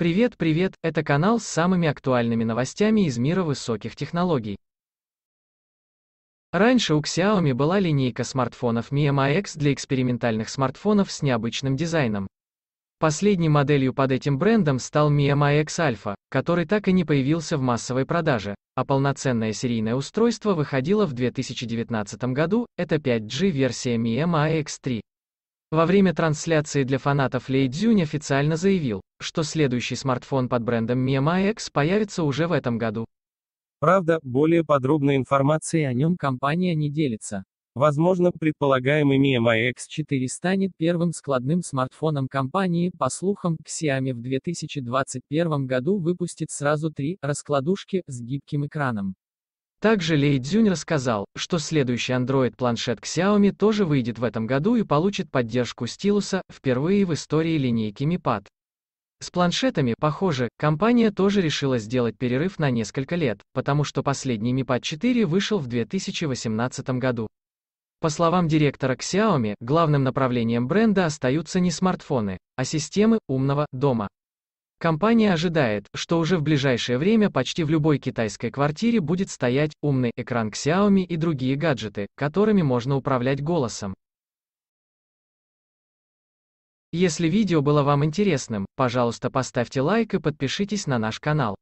Привет, привет, это канал с самыми актуальными новостями из мира высоких технологий. Раньше у Xiaomi была линейка смартфонов Mi MAX для экспериментальных смартфонов с необычным дизайном. Последней моделью под этим брендом стал Mi MAX Alpha, который так и не появился в массовой продаже, а полноценное серийное устройство выходило в 2019 году, это 5G версия Mi MAX 3. Во время трансляции для фанатов Лей Цзюнь официально заявил, что следующий смартфон под брендом Mi X появится уже в этом году. Правда, более подробной информации о нем компания не делится. Возможно, предполагаемый Mi X4 станет первым складным смартфоном компании, по слухам, Xiaomi в 2021 году выпустит сразу три раскладушки с гибким экраном. Также Лей Цзюнь рассказал, что следующий Android-планшет Xiaomi тоже выйдет в этом году и получит поддержку стилуса, впервые в истории линейки Mi Pad. С планшетами, похоже, компания тоже решила сделать перерыв на несколько лет, потому что последний Mi Pad 4 вышел в 2018 году. По словам директора Xiaomi, главным направлением бренда остаются не смартфоны, а системы умного дома. Компания ожидает, что уже в ближайшее время почти в любой китайской квартире будет стоять умный экран Xiaomi и другие гаджеты, которыми можно управлять голосом. Если видео было вам интересным, пожалуйста поставьте лайк и подпишитесь на наш канал.